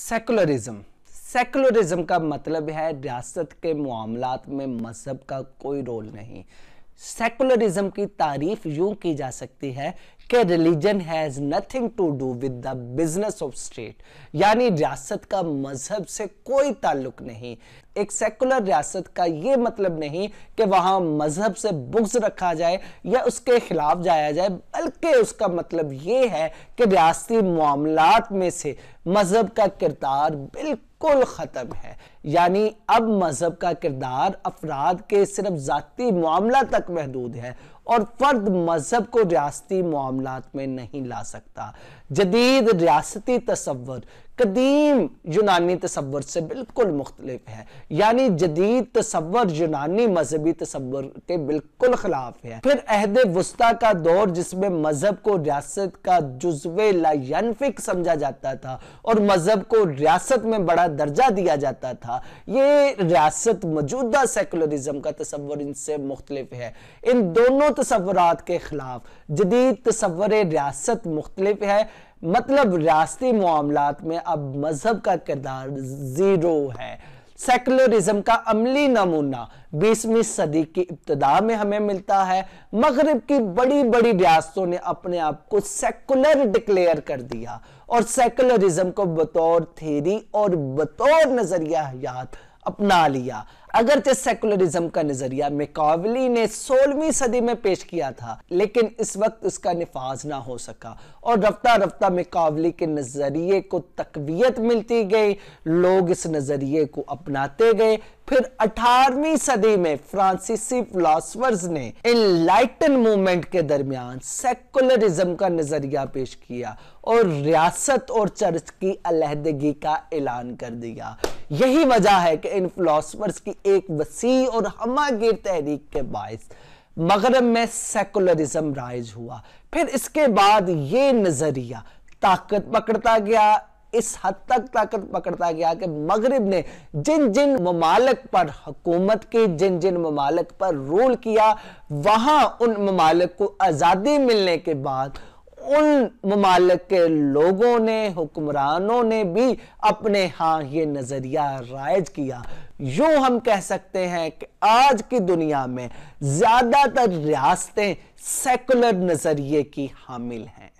secularism secularism का मतलब है रियासत के मामला में मज़हब का कोई रोल नहीं सेकुलरिज्म की तारीफ यूं की जा सकती है कि religion has nothing to do with the business of state यानी रियासत का मज़हब से कोई ताल्लुक नहीं एक सेकुलर रियासत का यह मतलब नहीं कि वहां मजहब से बुग्ज रखा जाए या उसके खिलाफ जाया जाए बल्कि उसका मतलब यह है कि रियाती मामला में से मजहब का किरदार बिल्कुल बिल्कुल ख़त्म है यानी अब मज़हब का किरदार अफराद के सिर्फ ज़ाती मामला तक महदूद है और फर्द मजहब को रियाती मामला में नहीं ला सकता जदीद रियाती तस्वर कदीम यूनानी तस्वर से बिल्कुल मुख्तलिफ है यानी जदीद तस्वर यूनानी मजहबी तस्वर के बिल्कुल खिलाफ है फिर अहद वस्ता का दौर जिसमें मजहब को रियासत का जुजवे लाफिक समझा जाता था और मजहब को रियासत में बड़ा दर्जा दिया जाता था ये रियासत मौजूदा सेकुलरिज्म का तस्वर इनसे मुख्तलिफ है इन दोनों तस्वरत के ख़िलाफ़ जदीद तस्वर रियासत मुख्तलिफ है मतलब रियाती मामला में अब मज़हब का किरदार ज़ीरो है सेकुलरिज्म का अमली नमूना बीसवीं सदी की इब्तदा में हमें मिलता है मगरब की बड़ी बड़ी रियासतों ने अपने आप को सेकुलर डिक्लेयर कर दिया और सेकुलरिज्म को बतौर थेरी और बतौर नज़रिया अपना लिया अगरचे सेकुलरिज्म का नजरिया मेकावली ने 16वीं सदी में पेश किया था लेकिन इस वक्त उसका निफाज ना हो सका और रफ्ता रफ्ता मेकावली के नजरिए को तकवीत मिलती गई लोग इस नजरिए को अपनाते गए फिर 18वीं सदी में फ्रांसीसी फिलोसफर्स ने इनलाइटन मूवमेंट के दरमियान सेकुलरिज्म का नजरिया पेश किया और रियासत और चर्च की अलहदगी का ऐलान कर दिया यही वजह है कि इन फिलोसफर्स की एक वसी और हमागिर तहरीक के बायस मगरब में सेकुलरिज्म राइज हुआ फिर इसके बाद ये नजरिया ताकत पकड़ता गया इस हद तक ताकत पकड़ता गया कि मगरब ने जिन जिन ममालक पर हकूमत की जिन जिन ममालक पर रूल किया वहाँ उन ममालक को आज़ादी मिलने के बाद उन ममालक के लोगों ने हुक्मरानों ने भी अपने यहाँ ये नज़रिया राइज किया यूं हम कह सकते हैं कि आज की दुनिया में ज़्यादातर रियासतें सेकुलर नज़रिए की हामिल हैं